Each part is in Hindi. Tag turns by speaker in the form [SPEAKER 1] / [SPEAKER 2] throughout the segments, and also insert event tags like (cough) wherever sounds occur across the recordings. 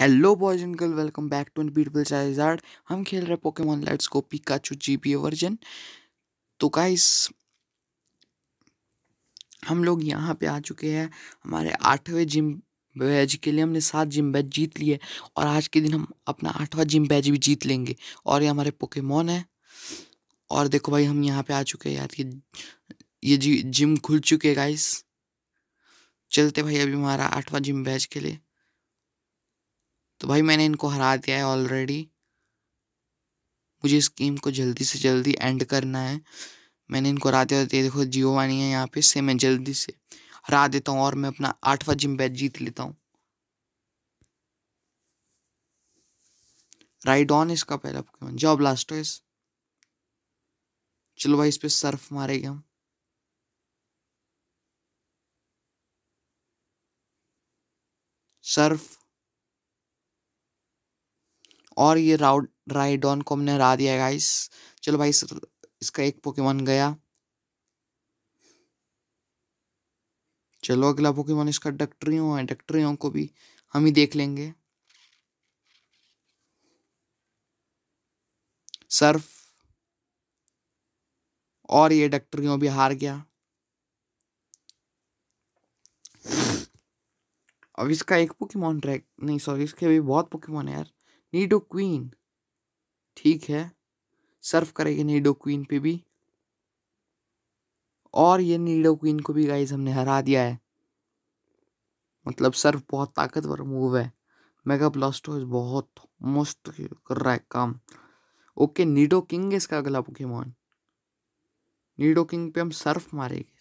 [SPEAKER 1] hello boys and girl welcome back to and beautiful Charizard हम खेल रहे पोकेमॉन लाइट्स को पिकाचू जीपीओ वर्जन तो गाइस हम लोग यहाँ पे आ चुके हैं हमारे आठवें जिम बैज के लिए हमने सात जिम बैज जीत लिए और आज के दिन हम अपना आठवां जिम बैज भी जीत लेंगे और ये हमारे पोकेमॉन है और देखो भाई हम यहाँ पे आ चुके हैं यार ये ये जी जिम खुल चुके हैं गाइस चलते भाई अभी हमारा आठवां जिम बैज के लिए तो भाई मैंने इनको हरा दिया है ऑलरेडी मुझे इस गेम को जल्दी से जल्दी एंड करना है मैंने इनको हरा दिया ये देखो जियो वानी है यहाँ पे से मैं जल्दी से हरा देता हूँ और मैं अपना आठवां जिम बैच जीत लेता हूँ राइड ऑन इसका पहला जॉब लास्ट हो इस चलो भाई इस पे सर्फ मारेंगे हम सर्फ और ये राउड राइडॉन को हमने हरा दिया गाइस चलो भाई इसका एक पोकेमॉन गया चलो अगला पोकेमॉन इसका डक्ट्रियो है डक्ट्रियो को भी हम ही देख लेंगे सर्फ और ये डक्ट्रियो भी हार गया अब इसका एक पोकेमॉन ट्रैक नहीं सॉरी इसके भी बहुत पोकेमॉन है यार नीडो क्वीन ठीक है सर्व करेगी नीडो क्वीन पे भी और ये नीडो क्वीन को भी गाइज हमने हरा दिया है मतलब सर्व बहुत ताकतवर मूव है मेगा ब्लास्टोज बहुत मस्त कर रहा है काम ओके नीडो किंग है इसका अगला पोकेमॉन नीडो किंग पे हम सर्फ मारेंगे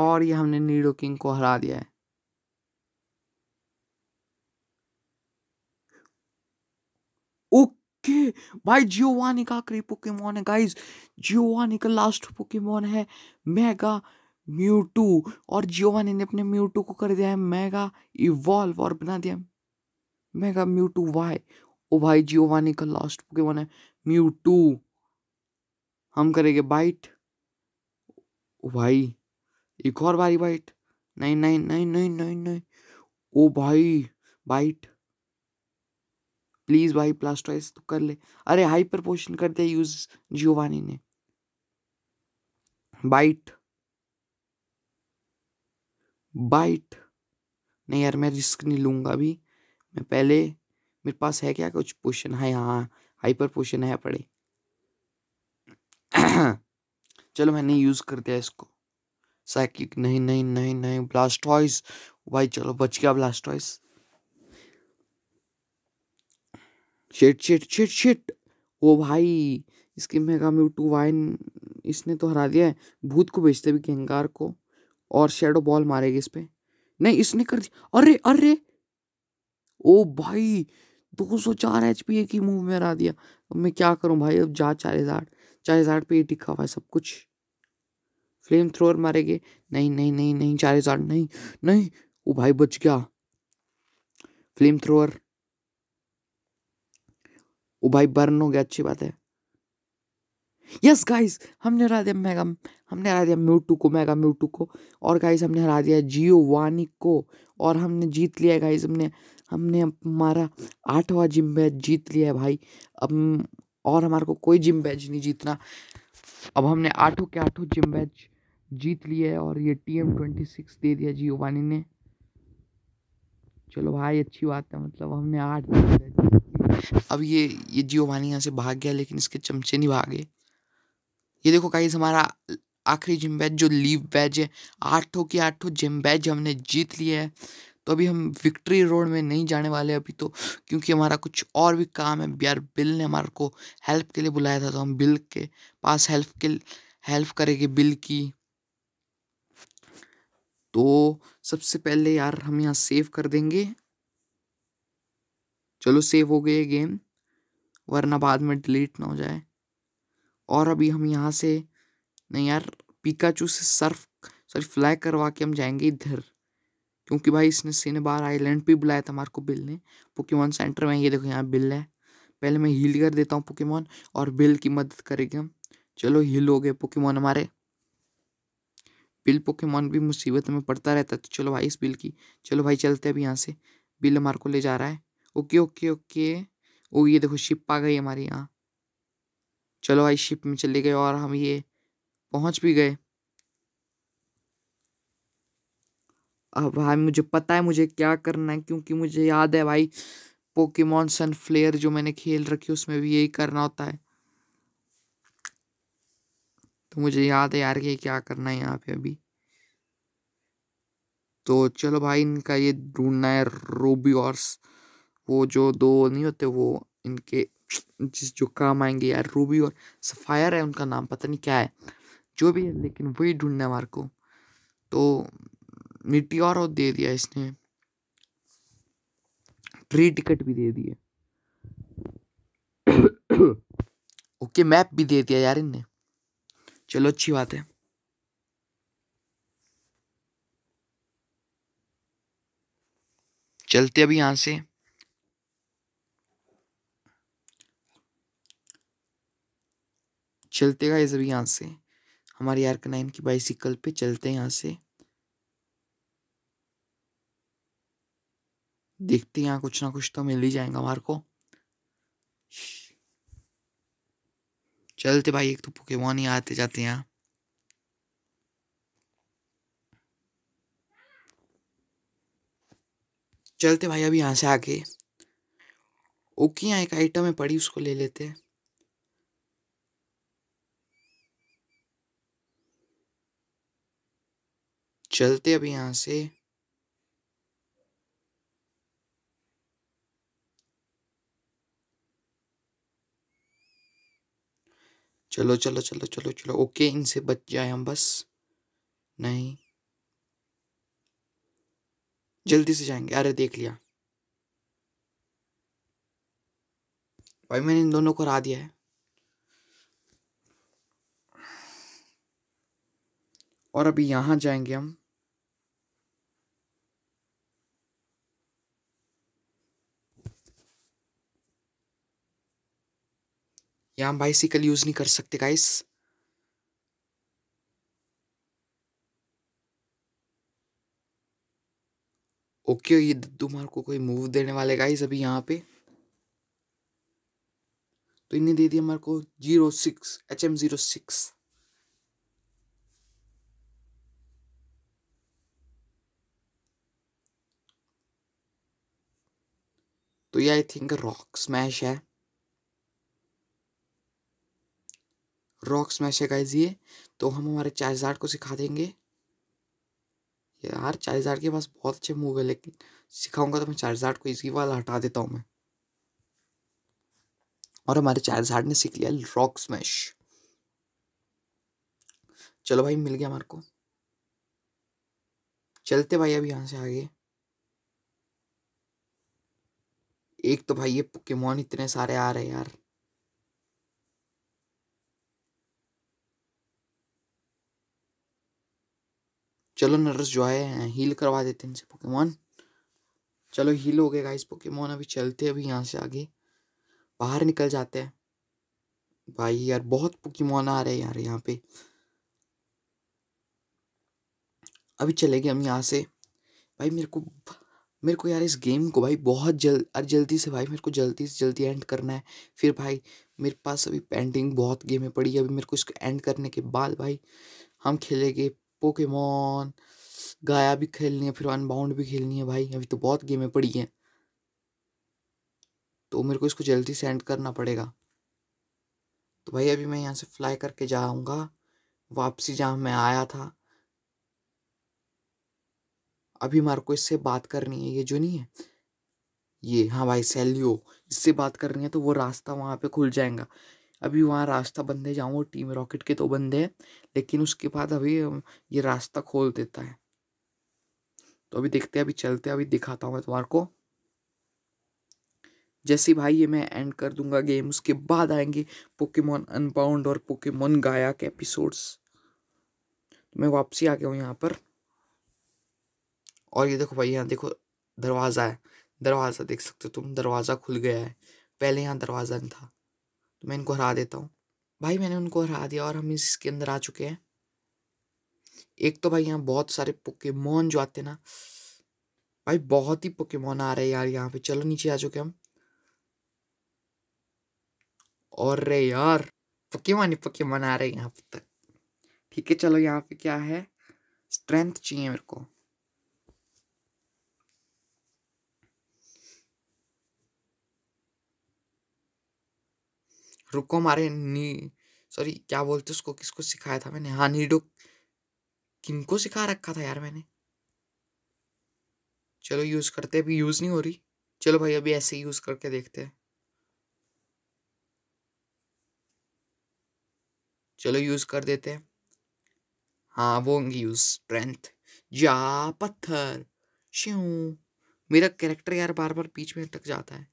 [SPEAKER 1] और ये हमने नीडो किंग को हरा दिया है ओके भाई जियोवानी का आखिरी पोकेमोन है गाइज जियोवानी का लास्ट पोकेमोन है मेगा म्यूटू और जियोवानी ने अपने म्यूटू को कर दिया है मेगा इवॉल्व और बना दिया मेगा म्यूटू वाई ओ भाई जियोवानी का लास्ट पोकेमोन है म्यूटू हम करेंगे बाइट ओ भाई एक और बारी बाइट नहीं नहीं नहीं नहीं नहीं नहीं ओ भाई बाइट प्लीज़ भाई प्लास्टॉइस तो कर ले अरे हाइपर पोशन कर दिया यूज जियोवानी ने बाइट बाइट नहीं यार मैं रिस्क नहीं लूंगा अभी मैं पहले मेरे पास है क्या कुछ पोशन है हाँ हाइपर पोशन है पड़े (clears throat) चलो मैंने यूज़ कर दिया इसको साइकिक नहीं नहीं नहीं नहीं ब्लास्टॉइस भाई चलो बच गया Blastoise shit shit shit shit ओ भाई इसके मेगा म्यू टू वाइन इसने तो हरा दिया है भूत को भेजते भी गेंगार को और शेडो बॉल मारेगी इस पर नहीं इसने कर दिया अरे अरे ओ भाई दो सौ पी एचपी की मूव में हरा दिया अब मैं क्या करूं भाई अब जा चार हजार चार हजार पे टिका हुआ है सब कुछ फ्लेम थ्रोअर मारेंगे नहीं नहीं नहीं नहीं चार हजार नहीं नहीं ओ भाई बच गया फ्लेम थ्रोअर वो भाई बर्न हो गया अच्छी बात है यस गाइस हमने हरा दिया मेगा हमने हरा दिया म्यूटू को मेगा म्यूटू को और गाइस हमने हरा दिया जियो वानी को और हमने जीत लिया गाइस हमने हमने हमारा आठवा जिम बैच जीत लिया है भाई अब और हमारे को कोई जिम बैच नहीं जीतना अब हमने आठों के आठों जिम बैच जीत लिया है और ये टी एम ट्वेंटी सिक्स दे दिया जियो वानी ने चलो भाई अच्छी बात है मतलब हमने आठ अब ये ये जियो वानी यहाँ से भाग गया लेकिन इसके चमचे नहीं भागे ये देखो गाइस हमारा आखिरी जिम बैच जो लीव बैच है आठों की आठों जिम बैच हमने जीत लिया है तो अभी हम विक्ट्री रोड में नहीं जाने वाले अभी तो क्योंकि हमारा कुछ और भी काम है यार बिल ने हमारे को हेल्प के लिए बुलाया था तो हम बिल के पास हेल्प के हेल्प करेंगे बिल की तो सबसे पहले यार हम यहाँ सेव कर देंगे चलो सेव हो गए गेम वरना बाद में डिलीट ना हो जाए और अभी हम यहाँ से नहीं यार पिकाचू से सर्फ सॉरी फ्लाई करवा के हम जाएंगे इधर क्योंकि भाई इसने बार आइलैंड पे बुलाया था हमारे को बिल ने पोकेमॉन सेंटर में ये देखो यहाँ बिल है पहले मैं हील कर देता हूँ पोकेमॉन और बिल की मदद करेगी हम चलो हील हो गए पोकेमॉन हमारे बिल पोकेमॉन भी मुसीबत में पड़ता रहता तो चलो भाई इस बिल की चलो भाई चलते अभी यहाँ से बिल हमारे को ले जा रहा है ओके ओके ओके ओ ये देखो शिप आ गई हमारे यहाँ चलो भाई शिप में चले गए और हम ये पहुँच भी गए अब भाई मुझे पता है मुझे क्या करना है क्योंकि मुझे याद है भाई पोकेमॉन सन फ्लेयर जो मैंने खेल रखी उसमें भी यही करना होता है तो मुझे याद है यार ये क्या करना है यहाँ पे अभी तो चलो भाई इनका ये ढूंढना है और वो जो दो नहीं होते वो इनके जिस जो काम आएंगे यार रूबी और सफ़ायर है उनका नाम पता नहीं क्या है जो भी है लेकिन वही ढूंढना है हमारे को तो मिट्टी और दे दिया इसने ट्री टिकट भी दे दिए (coughs) ओके मैप भी दे दिया यार इनने चलो अच्छी बात है चलते अभी यहां से चलते गाइस अभी यहां से हमारे यार का नाइन की बाइसिकल पे चलते हैं यहां से देखते हैं यहां कुछ ना कुछ तो मिल ही जाएगा हमारे को चलते भाई एक तो पोकेमॉन ही आते जाते हैं चलते भाई अभी यहाँ से आके ओके यहाँ एक आइटम है पड़ी उसको ले लेते हैं चलते अभी यहाँ से चलो चलो चलो चलो चलो ओके इनसे बच जाए हम बस नहीं जल्दी से जाएंगे अरे देख लिया भाई मैंने इन दोनों को हरा दिया है और अभी यहां जाएंगे हम यहाँ हम बाइसिकल यूज़ नहीं कर सकते गाइस ओके ये दद्दू मार को कोई मूव देने वाले गाइस अभी यहाँ पे तो इन्हें दे दिया हमारे को zero six H M zero six तो ये आई थिंक रॉक स्मैश है रॉक स्मैश है गाइज ये तो हम हमारे चार्जार्ड को सिखा देंगे यार चार्जार्ड के पास बहुत अच्छे मूव है लेकिन सिखाऊंगा तो मैं चार्जार्ड को इसी वाला हटा देता हूँ मैं और हमारे चार्जार्ड ने सीख लिया रॉक स्मैश चलो भाई मिल गया हमारे को चलते भाई अभी यहाँ से आगे एक तो भाई ये पुकेमोन इतने सारे आ रहे हैं यार चलो नर्स जो है हील करवा देते हैं इनसे पोकेमोन चलो हील हो गए गाइस पोकेमोन अभी चलते अभी यहाँ से आगे बाहर निकल जाते हैं भाई यार बहुत पोकेमोन आ रहे हैं यार यहाँ पे अभी चलेंगे हम यहाँ से भाई मेरे को मेरे को यार इस गेम को भाई बहुत जल्द अरे जल्दी से भाई मेरे को जल्दी से जल्दी एंड करना है फिर भाई मेरे पास अभी पेंडिंग बहुत गेमें पड़ी है अभी मेरे को इसको एंड करने के बाद भाई हम खेलेंगे पोकेमोन गाया भी खेलनी है फिर अनबाउंड भी खेलनी है भाई अभी तो बहुत गेमें पड़ी हैं तो मेरे को इसको जल्दी सेंड करना पड़ेगा तो भाई अभी मैं यहाँ से फ्लाई करके जाऊँगा वापसी जहाँ मैं आया था अभी हमारे को इससे बात करनी है ये जो नहीं है ये हाँ भाई सैलियो इससे बात करनी है तो वो रास्ता वहाँ पे खुल जाएगा अभी वहाँ रास्ता बंद है जाऊँ टीम रॉकेट के तो बंद है लेकिन उसके बाद अभी ये रास्ता खोल देता है तो अभी देखते हैं अभी चलते हैं अभी दिखाता हूँ मैं तुम्हारे को जैसे भाई ये मैं एंड कर दूंगा गेम उसके बाद आएंगे पोकेमोन अनबाउंड और पोकेमोन गाया के एपिसोड्स तो मैं वापसी आ गया हूँ यहाँ पर और ये देखो भाई यहाँ देखो दरवाज़ा है दरवाज़ा देख सकते हो तुम दरवाज़ा खुल गया है पहले यहाँ दरवाज़ा नहीं था तो मैं इनको हरा देता हूँ भाई मैंने उनको हरा दिया और हम इसके अंदर आ चुके हैं एक तो भाई यहाँ बहुत सारे पुके जो आते ना भाई बहुत ही पुके आ रहे हैं यार यहाँ पे चलो नीचे आ चुके हम और रे यार पोकेमोन पके पोकेमोन आ रहे हैं यहाँ पे तक ठीक है चलो यहाँ पे क्या है स्ट्रेंथ चाहिए मेरे को रुको मारे नी सॉरी क्या बोलते उसको किसको सिखाया था मैंने हाँ नीडो किनको सिखा रखा था यार मैंने चलो यूज़ करते अभी यूज़ नहीं हो रही चलो भाई अभी ऐसे ही यूज़ करके देखते हैं चलो यूज़ कर देते हैं हाँ वो होंगी यूज़ स्ट्रेंथ जा पत्थर श्यू मेरा कैरेक्टर यार बार बार बीच में अटक जाता है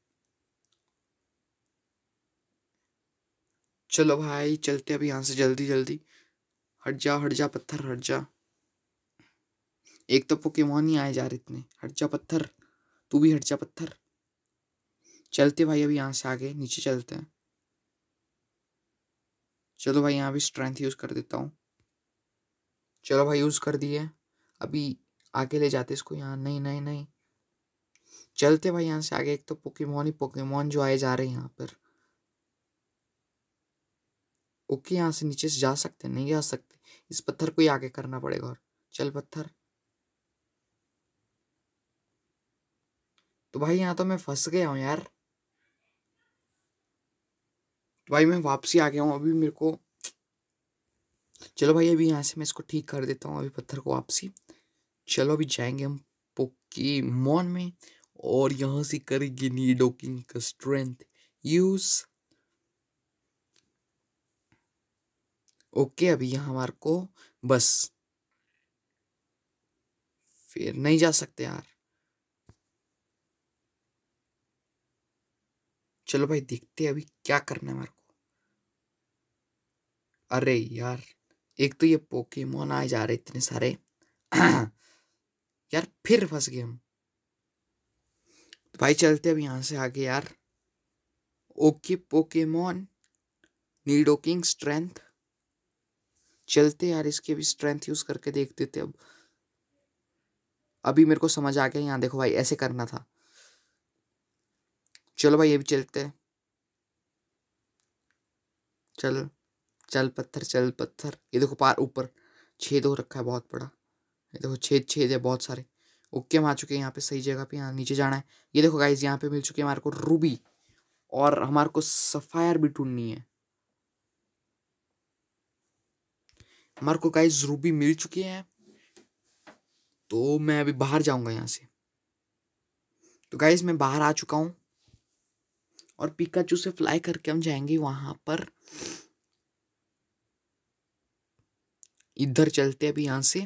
[SPEAKER 1] चलो भाई चलते अभी यहाँ से जल्दी जल्दी हट जा हट जा पत्थर हट जा एक तो पोकेमोन ही आए जा रहे इतने हट जा पत्थर तू भी हट जा पत्थर चलते भाई अभी यहाँ से आगे नीचे चलते हैं चलो भाई यहाँ भी स्ट्रेंथ यूज़ कर देता हूँ चलो भाई यूज़ कर दिए अभी आगे ले जाते इसको यहाँ नहीं नहीं नहीं चलते भाई यहाँ से आगे एक तो पोकेमोन ही पोकेमोन जो आए जा रहे हैं यहाँ पर ओके यहाँ से नीचे से जा सकते हैं नहीं जा सकते इस पत्थर को ही आगे करना पड़ेगा और चल पत्थर तो भाई यहाँ तो मैं फंस गया हूँ यार तो भाई मैं वापसी आ गया हूँ अभी मेरे को चलो भाई अभी यहाँ से मैं इसको ठीक कर देता हूँ अभी पत्थर को वापसी चलो अभी जाएंगे हम पोकी पोकेमोन में और यहाँ से करेंगे नीडोकिन का स्ट्रेंथ यूज़ ओके अभी हमारे को बस फिर नहीं जा सकते यार चलो भाई देखते अभी क्या करना है हमारे को अरे यार एक तो ये पोकेमोन आए जा रहे इतने सारे (clears throat) यार फिर फंस गए हम तो भाई चलते अब यहाँ से आगे यार ओके पोकेमोन नीडोकिंग स्ट्रेंथ चलते यार इसकी अभी स्ट्रेंथ यूज़ करके देख देते अब अभी मेरे को समझ आ गया यहाँ देखो भाई ऐसे करना था चलो भाई ये भी चलते चल चल पत्थर चल पत्थर ये देखो पार ऊपर छेद हो रखा है बहुत बड़ा ये देखो छेद छेद है बहुत सारे ओके हम आ चुके हैं यहाँ पे सही जगह पे यहाँ नीचे जाना है ये देखो गाइज यहाँ पे मिल चुकी है हमारे को रूबी और हमारे को सफ़ायर भी ढूंढनी है हमारे को गाइज रूबी मिल चुकी है तो मैं अभी बाहर जाऊंगा यहाँ से तो गाइज मैं बाहर आ चुका हूँ और पिकाचू से फ्लाई करके हम जाएंगे वहां पर इधर चलते अभी यहाँ से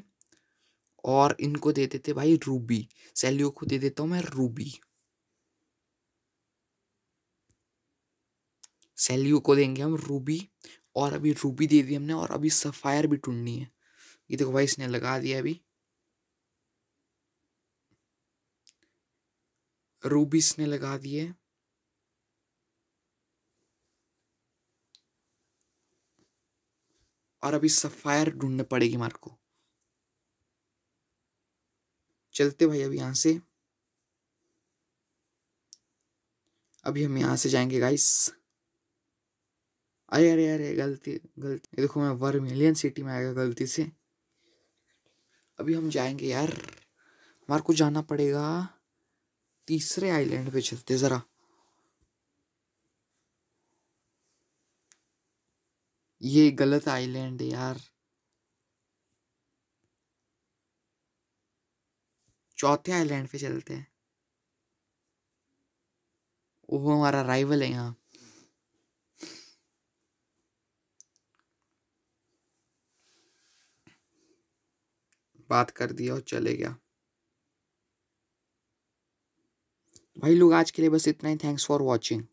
[SPEAKER 1] और इनको दे देते भाई रूबी सैलियो को दे देता हूँ मैं रूबी सैलियो को देंगे हम रूबी और अभी रूबी दे दी हमने और अभी सफ़ायर भी ढूंढनी है ये देखो भाई इसने लगा दिया अभी रूबी इसने लगा दिए और अभी सफ़ायर ढूंढने पड़ेगी हमारे को चलते भाई अभी यहां से अभी हम यहां से जाएंगे गाइस अरे अरे अरे गलती गलती ये देखो मैं वर्मिलियन सिटी में आ गया गलती से अभी हम जाएंगे यार हमारे को जाना पड़ेगा तीसरे आइलैंड पे चलते ज़रा ये गलत आइलैंड है यार चौथे आइलैंड पे चलते हैं वो हमारा राइवल है यहाँ बात कर दिया और चले गया भाई लोग आज के लिए बस इतना ही थैंक्स फॉर वॉचिंग